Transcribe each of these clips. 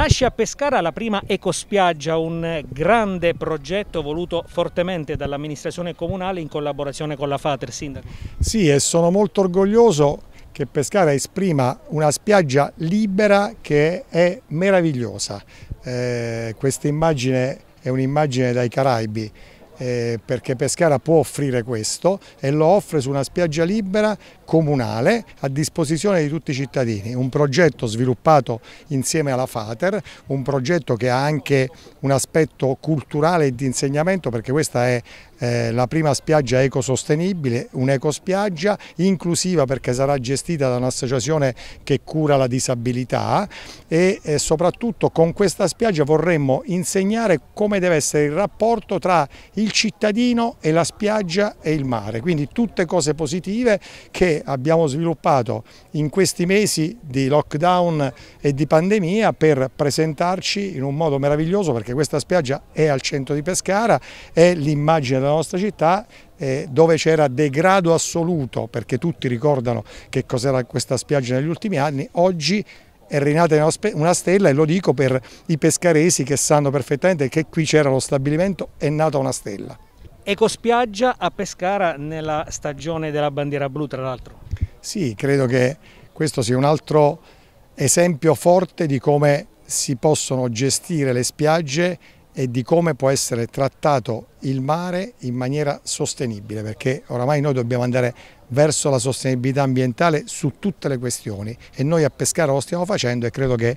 Nasce a Pescara la prima Ecospiaggia, un grande progetto voluto fortemente dall'amministrazione comunale in collaborazione con la FATER, Sindaco. Sì, e sono molto orgoglioso che Pescara esprima una spiaggia libera che è meravigliosa. Eh, questa immagine è un'immagine dai Caraibi, eh, perché Pescara può offrire questo e lo offre su una spiaggia libera comunale a disposizione di tutti i cittadini. Un progetto sviluppato insieme alla FATER, un progetto che ha anche un aspetto culturale e di insegnamento perché questa è eh, la prima spiaggia ecosostenibile, un'ecospiaggia inclusiva perché sarà gestita da un'associazione che cura la disabilità e eh, soprattutto con questa spiaggia vorremmo insegnare come deve essere il rapporto tra il cittadino e la spiaggia e il mare, quindi tutte cose positive che abbiamo sviluppato in questi mesi di lockdown e di pandemia per presentarci in un modo meraviglioso perché questa spiaggia è al centro di Pescara, è l'immagine della della nostra città eh, dove c'era degrado assoluto, perché tutti ricordano che cos'era questa spiaggia negli ultimi anni, oggi è rinata una stella e lo dico per i pescaresi che sanno perfettamente che qui c'era lo stabilimento, è nata una stella. Ecospiaggia a Pescara nella stagione della bandiera blu tra l'altro. Sì, credo che questo sia un altro esempio forte di come si possono gestire le spiagge e di come può essere trattato il mare in maniera sostenibile, perché oramai noi dobbiamo andare verso la sostenibilità ambientale su tutte le questioni e noi a Pescara lo stiamo facendo e credo che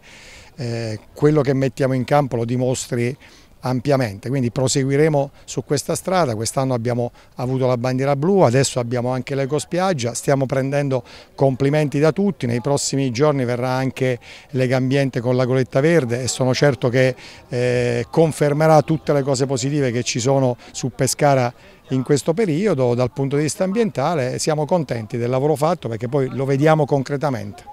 eh, quello che mettiamo in campo lo dimostri ampiamente, quindi proseguiremo su questa strada, quest'anno abbiamo avuto la bandiera blu, adesso abbiamo anche l'ecospiaggia, stiamo prendendo complimenti da tutti, nei prossimi giorni verrà anche Legambiente con la goletta verde e sono certo che eh, confermerà tutte le cose positive che ci sono su Pescara in questo periodo dal punto di vista ambientale siamo contenti del lavoro fatto perché poi lo vediamo concretamente.